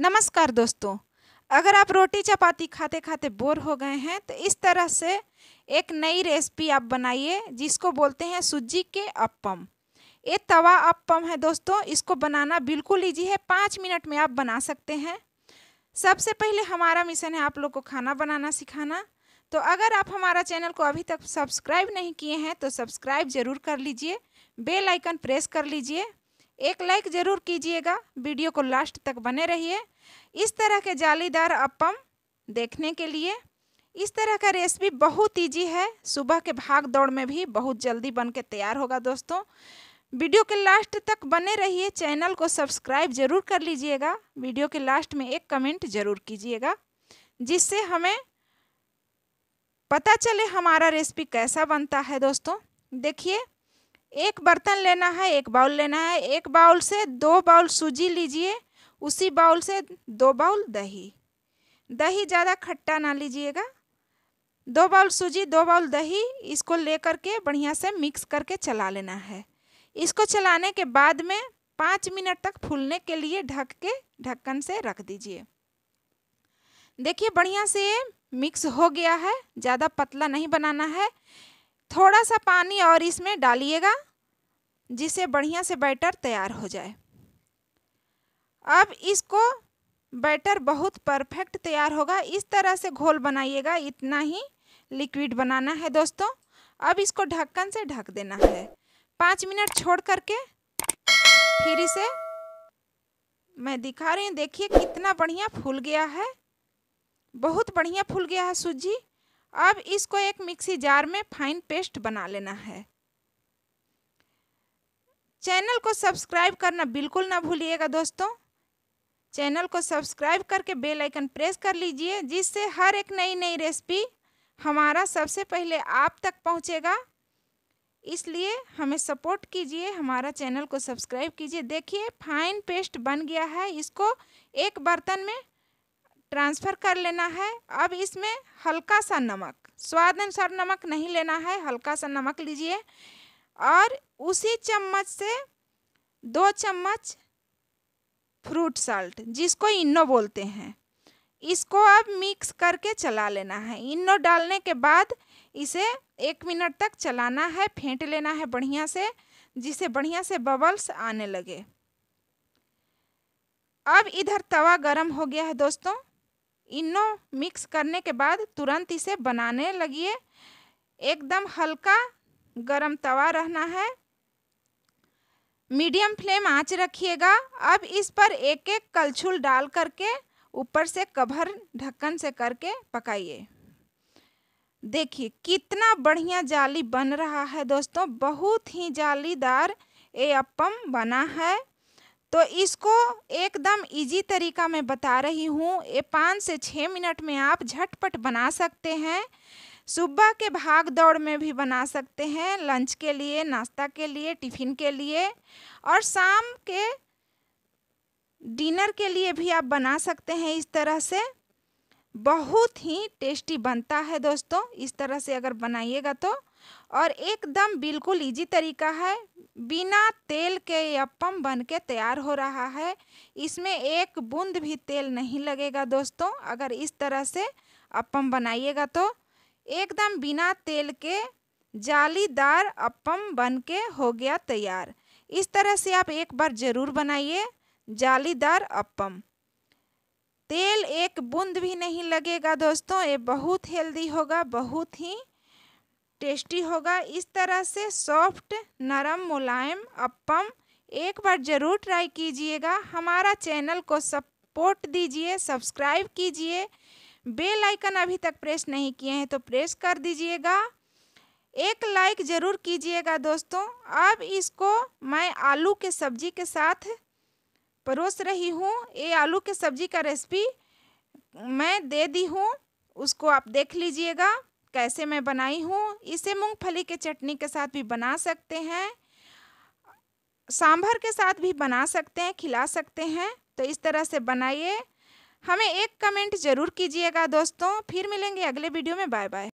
नमस्कार दोस्तों अगर आप रोटी चपाती खाते खाते बोर हो गए हैं तो इस तरह से एक नई रेसिपी आप बनाइए जिसको बोलते हैं सूजी के अप्पम ये तवा अप्पम है दोस्तों इसको बनाना बिल्कुल ईजी है पाँच मिनट में आप बना सकते हैं सबसे पहले हमारा मिशन है आप लोग को खाना बनाना सिखाना तो अगर आप हमारा चैनल को अभी तक सब्सक्राइब नहीं किए हैं तो सब्सक्राइब ज़रूर कर लीजिए बेल आइकन प्रेस कर लीजिए एक लाइक ज़रूर कीजिएगा वीडियो को लास्ट तक बने रहिए इस तरह के जालीदार अपम देखने के लिए इस तरह का रेसिपी बहुत ईजी है सुबह के भाग दौड़ में भी बहुत जल्दी बन के तैयार होगा दोस्तों वीडियो के लास्ट तक बने रहिए चैनल को सब्सक्राइब जरूर कर लीजिएगा वीडियो के लास्ट में एक कमेंट जरूर कीजिएगा जिससे हमें पता चले हमारा रेसिपी कैसा बनता है दोस्तों देखिए एक बर्तन लेना है एक बाउल लेना है एक बाउल से दो बाउल सूजी लीजिए उसी बाउल से दो बाउल दही दही ज़्यादा खट्टा ना लीजिएगा दो बाउल सूजी दो बाउल दही इसको ले करके बढ़िया से मिक्स करके चला लेना है इसको चलाने के बाद में पाँच मिनट तक फूलने के लिए ढक के ढक्कन से रख दीजिए देखिए बढ़िया से मिक्स हो गया है ज़्यादा पतला नहीं बनाना है थोड़ा सा पानी और इसमें डालिएगा जिससे बढ़िया से बैटर तैयार हो जाए अब इसको बैटर बहुत परफेक्ट तैयार होगा इस तरह से घोल बनाइएगा इतना ही लिक्विड बनाना है दोस्तों अब इसको ढक्कन से ढक देना है पाँच मिनट छोड़ करके फिर इसे मैं दिखा रही हूँ देखिए कितना बढ़िया फूल गया है बहुत बढ़िया फूल गया है सूजी अब इसको एक मिक्सी जार में फाइन पेस्ट बना लेना है चैनल को सब्सक्राइब करना बिल्कुल ना भूलिएगा दोस्तों चैनल को सब्सक्राइब करके बेल आइकन प्रेस कर लीजिए जिससे हर एक नई नई रेसिपी हमारा सबसे पहले आप तक पहुंचेगा इसलिए हमें सपोर्ट कीजिए हमारा चैनल को सब्सक्राइब कीजिए देखिए फाइन पेस्ट बन गया है इसको एक बर्तन में ट्रांसफ़र कर लेना है अब इसमें हल्का सा नमक स्वाद अनुसार नमक नहीं लेना है हल्का सा नमक लीजिए और उसी चम्मच से दो चम्मच फ्रूट साल्ट जिसको इन्नो बोलते हैं इसको अब मिक्स करके चला लेना है इन्नो डालने के बाद इसे एक मिनट तक चलाना है फेंट लेना है बढ़िया से जिसे बढ़िया से बबल्स आने लगे अब इधर तवा गरम हो गया है दोस्तों इनो मिक्स करने के बाद तुरंत इसे बनाने लगिए एकदम हल्का गरम तवा रहना है मीडियम फ्लेम आंच रखिएगा अब इस पर एक एक कलछुल डाल करके ऊपर से कवर ढक्कन से करके पकाइए देखिए कितना बढ़िया जाली बन रहा है दोस्तों बहुत ही जालीदार ये अपम बना है तो इसको एकदम इजी तरीका मैं बता रही हूँ ये पाँच से छः मिनट में आप झटपट बना सकते हैं सुबह के भाग दौड़ में भी बना सकते हैं लंच के लिए नाश्ता के लिए टिफ़िन के लिए और शाम के डिनर के लिए भी आप बना सकते हैं इस तरह से बहुत ही टेस्टी बनता है दोस्तों इस तरह से अगर बनाइएगा तो और एकदम बिल्कुल इजी तरीका है बिना तेल के अप्पम बन के तैयार हो रहा है इसमें एक बूंद भी तेल नहीं लगेगा दोस्तों अगर इस तरह से अप्पम बनाइएगा तो एकदम बिना तेल के जालीदार अप्पम बन के हो गया तैयार इस तरह से आप एक बार ज़रूर बनाइए जालीदार अप्पम तेल एक बूंद भी नहीं लगेगा दोस्तों ये बहुत हेल्दी होगा बहुत ही टेस्टी होगा इस तरह से सॉफ्ट नरम मुलायम अपम एक बार ज़रूर ट्राई कीजिएगा हमारा चैनल को सपोर्ट दीजिए सब्सक्राइब कीजिए बेल आइकन अभी तक प्रेस नहीं किए हैं तो प्रेस कर दीजिएगा एक लाइक ज़रूर कीजिएगा दोस्तों अब इसको मैं आलू के सब्जी के साथ परोस रही हूँ ये आलू के सब्जी का रेसिपी मैं दे दी हूँ उसको आप देख लीजिएगा कैसे मैं बनाई हूँ इसे मूंगफली के चटनी के साथ भी बना सकते हैं सांभर के साथ भी बना सकते हैं खिला सकते हैं तो इस तरह से बनाइए हमें एक कमेंट ज़रूर कीजिएगा दोस्तों फिर मिलेंगे अगले वीडियो में बाय बाय